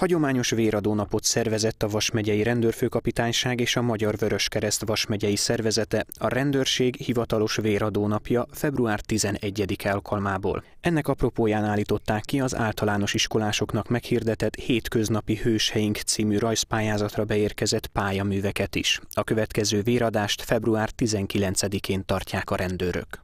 Hagyományos véradónapot szervezett a Vasmegyei Rendőrfőkapitányság és a Magyar Vöröskereszt Vasmegyei Szervezete, a rendőrség hivatalos véradónapja február 11 alkalmából. Ennek apropóján állították ki az általános iskolásoknak meghirdetett Hétköznapi Hőseink című rajzpályázatra beérkezett pályaműveket is. A következő véradást február 19-én tartják a rendőrök.